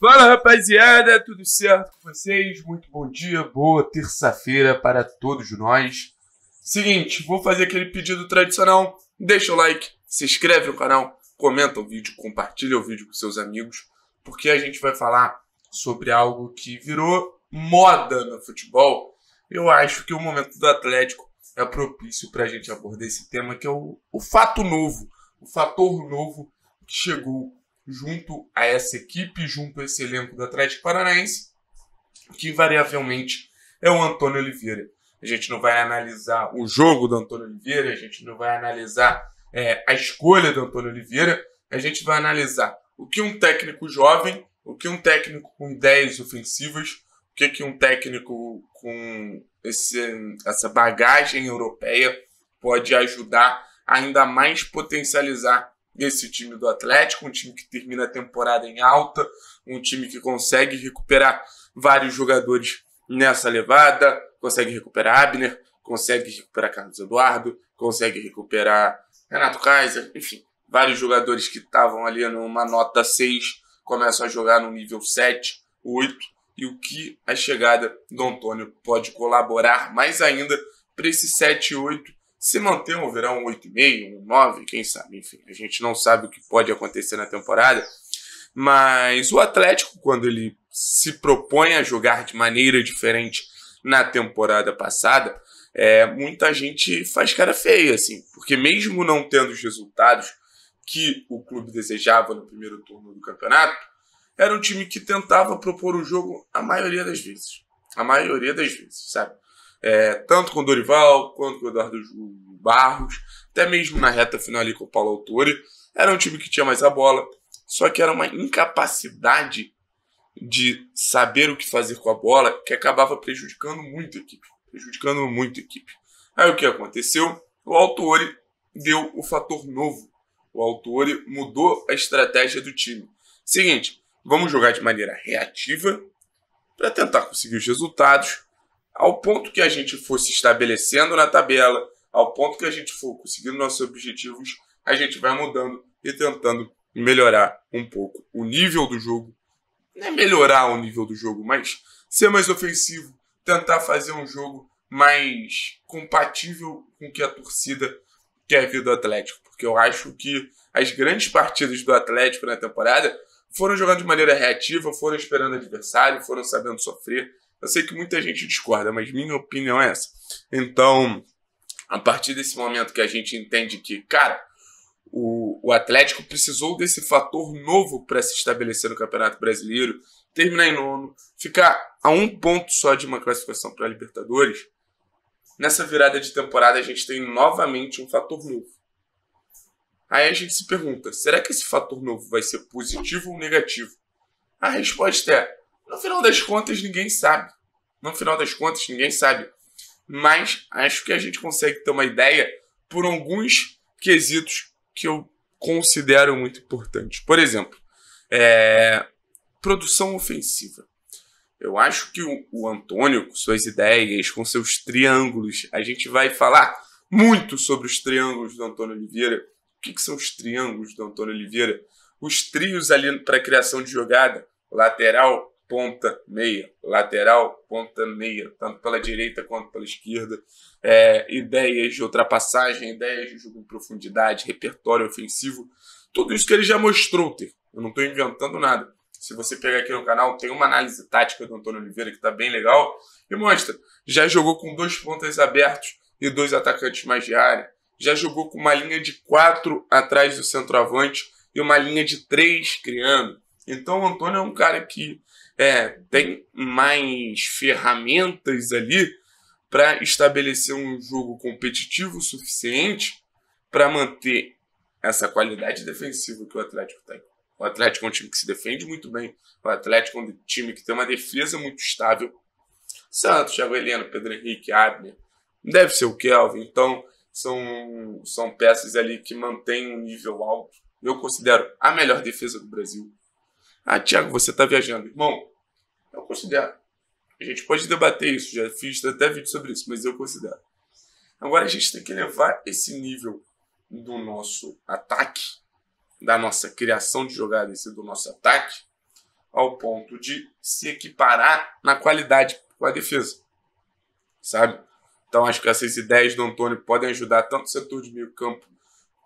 Fala rapaziada, tudo certo com vocês? Muito bom dia, boa terça-feira para todos nós. Seguinte, vou fazer aquele pedido tradicional: deixa o like, se inscreve no canal, comenta o vídeo, compartilha o vídeo com seus amigos, porque a gente vai falar sobre algo que virou moda no futebol. Eu acho que o momento do Atlético é propício para a gente abordar esse tema, que é o, o fato novo, o fator novo que chegou junto a essa equipe, junto a esse elenco do Atlético Paranaense, que invariavelmente é o Antônio Oliveira. A gente não vai analisar o jogo do Antônio Oliveira, a gente não vai analisar é, a escolha do Antônio Oliveira, a gente vai analisar o que um técnico jovem, o que um técnico com ideias ofensivas, o que, que um técnico com esse, essa bagagem europeia pode ajudar ainda mais potencializar esse time do Atlético, um time que termina a temporada em alta, um time que consegue recuperar vários jogadores nessa levada, consegue recuperar Abner, consegue recuperar Carlos Eduardo, consegue recuperar Renato Kaiser, enfim, vários jogadores que estavam ali numa nota 6 começam a jogar no nível 7, 8, e o que a chegada do Antônio pode colaborar mais ainda para esse 7 e 8 se manter um verão 8,5, um 9, quem sabe, enfim, a gente não sabe o que pode acontecer na temporada, mas o Atlético, quando ele se propõe a jogar de maneira diferente na temporada passada, é, muita gente faz cara feia, assim, porque mesmo não tendo os resultados que o clube desejava no primeiro turno do campeonato, era um time que tentava propor o jogo a maioria das vezes. A maioria das vezes, sabe? é, tanto com o Dorival quanto com o Eduardo Barros, até mesmo na reta final ali com o Paulo Autori. Era um time que tinha mais a bola, só que era uma incapacidade de saber o que fazer com a bola que acabava prejudicando muito a equipe. Prejudicando muito a equipe. Aí o que aconteceu? O Autori deu o fator novo. O Autori mudou a estratégia do time. Seguinte, vamos jogar de maneira reativa para tentar conseguir os resultados ao ponto que a gente for se estabelecendo na tabela, ao ponto que a gente for conseguindo nossos objetivos, a gente vai mudando e tentando melhorar um pouco o nível do jogo. Não é melhorar o nível do jogo, mas ser mais ofensivo, tentar fazer um jogo mais compatível com o que a torcida quer ver do Atlético. Porque eu acho que as grandes partidas do Atlético na temporada foram jogando de maneira reativa, foram esperando adversário, foram sabendo sofrer, eu sei que muita gente discorda, mas minha opinião é essa. Então, a partir desse momento que a gente entende que, cara, o, o Atlético precisou desse fator novo para se estabelecer no Campeonato Brasileiro, terminar em nono, ficar a um ponto só de uma classificação para a Libertadores. Nessa virada de temporada, a gente tem novamente um fator novo. Aí a gente se pergunta: será que esse fator novo vai ser positivo ou negativo? A resposta é: no final das contas, ninguém sabe. No final das contas, ninguém sabe. Mas acho que a gente consegue ter uma ideia por alguns quesitos que eu considero muito importantes. Por exemplo, é... produção ofensiva. Eu acho que o, Antônio, com suas ideias, com seus triângulos, a gente vai falar muito sobre os triângulos do Antônio Oliveira. O que, que são os triângulos do Antônio Oliveira? Os trios ali para criação de jogada, lateral, ponta meia, lateral, ponta meia, tanto pela direita quanto pela esquerda. É, ideias de ultrapassagem, ideias de jogo em profundidade, repertório ofensivo. Tudo isso que ele já mostrou, ter. Eu não estou inventando nada. Se você pegar aqui no canal, tem uma análise tática do Antônio Oliveira que está bem legal e mostra. Já jogou com dois pontas abertos e dois atacantes mais de área. Já jogou com uma linha de quatro atrás do centroavante e uma linha de três criando. Então o Antônio é um cara que é, tem mais ferramentas ali para estabelecer um jogo competitivo suficiente para manter essa qualidade defensiva que o Atlético tem. O Atlético é um time que se defende muito bem. O Atlético é um time que tem uma defesa muito estável. Santos, Thiago Heleno, Pedro Henrique, Abner. Deve ser o Kelvin. Então, são, são peças ali que mantêm um nível alto. Eu considero a melhor defesa do Brasil. Ah, Tiago, você está viajando. Irmão, eu é considero. A gente pode debater isso, já fiz até vídeo sobre isso, mas eu é considero. Agora a gente tem que levar esse nível do nosso ataque, da nossa criação de jogadas e do nosso ataque, ao ponto de se equiparar na qualidade com a defesa. Sabe? Então acho que essas ideias do Antônio podem ajudar tanto o setor de meio campo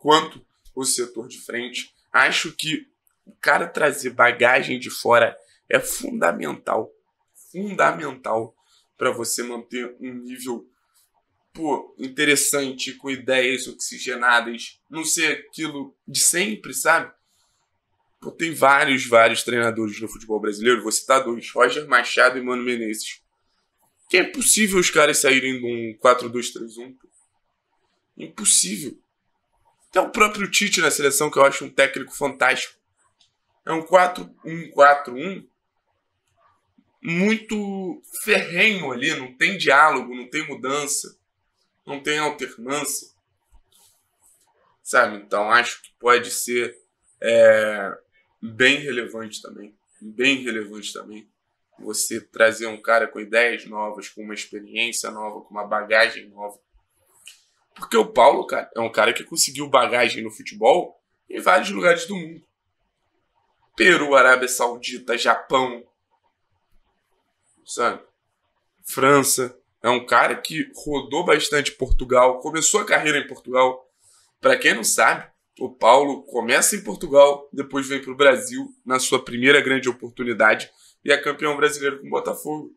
quanto o setor de frente. Acho que o cara trazer bagagem de fora é fundamental. Fundamental para você manter um nível pô, interessante, com ideias oxigenadas, não ser aquilo de sempre, sabe? Pô, tem vários, vários treinadores no futebol brasileiro, vou citar dois: Roger Machado e Mano Menezes. Que é impossível os caras saírem de um 4-2-3-1. Impossível. Até o próprio Tite na seleção, que eu acho um técnico fantástico. É um 4-1-4-1 muito ferrenho ali, não tem diálogo, não tem mudança, não tem alternância. Sabe? Então acho que pode ser é, bem relevante também. Bem relevante também. Você trazer um cara com ideias novas, com uma experiência nova, com uma bagagem nova. Porque o Paulo, cara, é um cara que conseguiu bagagem no futebol em vários lugares do mundo. Peru, Arábia Saudita, Japão, sabe? França. É um cara que rodou bastante Portugal, começou a carreira em Portugal. Para quem não sabe, o Paulo começa em Portugal, depois vem para o Brasil na sua primeira grande oportunidade e é campeão brasileiro com o Botafogo.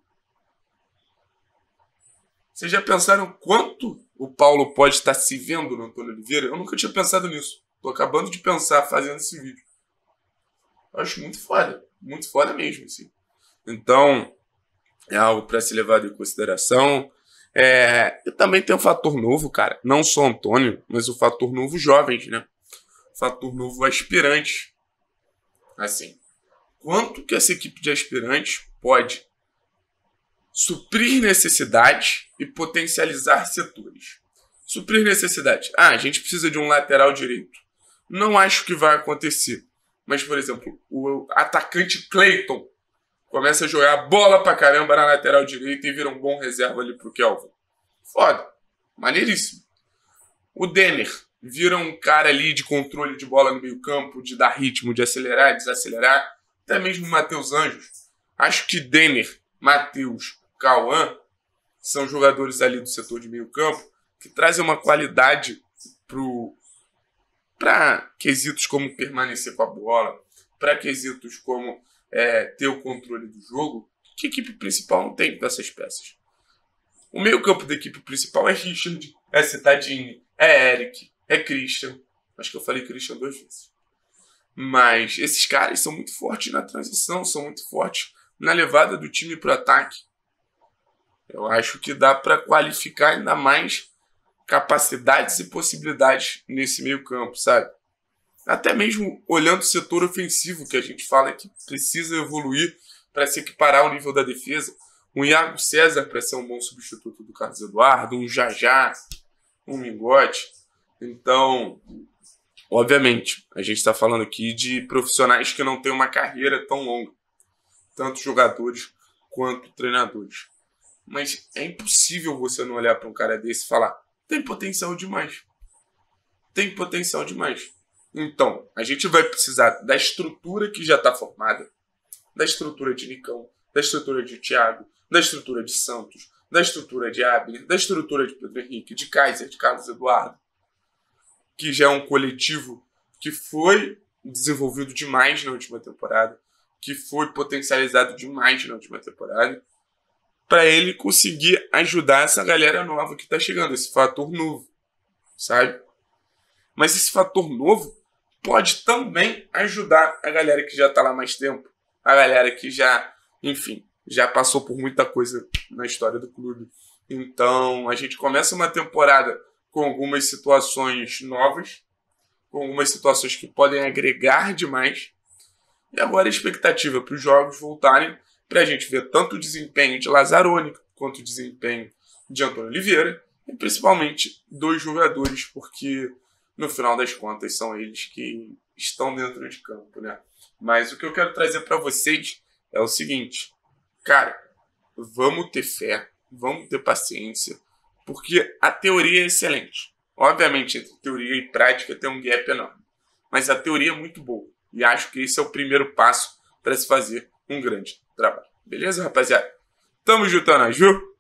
Vocês já pensaram quanto o Paulo pode estar se vendo no Antônio Oliveira? Eu nunca tinha pensado nisso. Estou acabando de pensar fazendo esse vídeo. Eu acho muito foda. Muito foda mesmo, assim. Então, é algo para se levar em consideração. É, e também tem um fator novo, cara. Não só Antônio, mas o fator novo jovens, né? fator novo aspirante. Assim, quanto que essa equipe de aspirantes pode suprir necessidade e potencializar setores? Suprir necessidade. Ah, a gente precisa de um lateral direito. Não acho que vai acontecer. Mas, por exemplo, o atacante Clayton começa a jogar bola pra caramba na lateral direita e vira um bom reserva ali pro Kelvin. Foda. Maneiríssimo. O Denner vira um cara ali de controle de bola no meio campo, de dar ritmo, de acelerar, desacelerar. Até mesmo o Matheus Anjos. Acho que Denner, Matheus, Cauã são jogadores ali do setor de meio campo que trazem uma qualidade pro, para quesitos como permanecer com a bola, para quesitos como é, ter o controle do jogo, que a equipe principal não tem dessas peças. O meio campo da equipe principal é Richard, é Citadini, é Eric, é Christian. Acho que eu falei Christian duas vezes. Mas esses caras são muito fortes na transição, são muito fortes na levada do time para o ataque. Eu acho que dá para qualificar ainda mais capacidades e possibilidades nesse meio campo, sabe? Até mesmo olhando o setor ofensivo, que a gente fala que precisa evoluir para se equiparar ao nível da defesa. Um Iago César para ser um bom substituto do Carlos Eduardo, um Jajá, um Mingote. Então, obviamente, a gente está falando aqui de profissionais que não têm uma carreira tão longa, tanto jogadores quanto treinadores. Mas é impossível você não olhar para um cara desse e falar: tem potencial demais. Tem potencial demais. Então, a gente vai precisar da estrutura que já está formada, da estrutura de Nicão, da estrutura de Thiago, da estrutura de Santos, da estrutura de Abner, da estrutura de Pedro Henrique, de Kaiser, de Carlos Eduardo, que já é um coletivo que foi desenvolvido demais na última temporada, que foi potencializado demais na última temporada para ele conseguir ajudar essa galera nova que está chegando, esse fator novo, sabe? Mas esse fator novo pode também ajudar a galera que já está lá mais tempo, a galera que já, enfim, já passou por muita coisa na história do clube. Então, a gente começa uma temporada com algumas situações novas, com algumas situações que podem agregar demais. E agora a expectativa é para os jogos voltarem para a gente ver tanto o desempenho de Lazzaroni quanto o desempenho de Antônio Oliveira e principalmente dois jogadores, porque no final das contas são eles que estão dentro de campo, né? Mas o que eu quero trazer para vocês é o seguinte, cara, vamos ter fé, vamos ter paciência, porque a teoria é excelente. Obviamente, entre teoria e prática tem um gap enorme, mas a teoria é muito boa e acho que esse é o primeiro passo para se fazer um grande trabalho. Beleza, rapaziada? Tamo juntando, Ju? É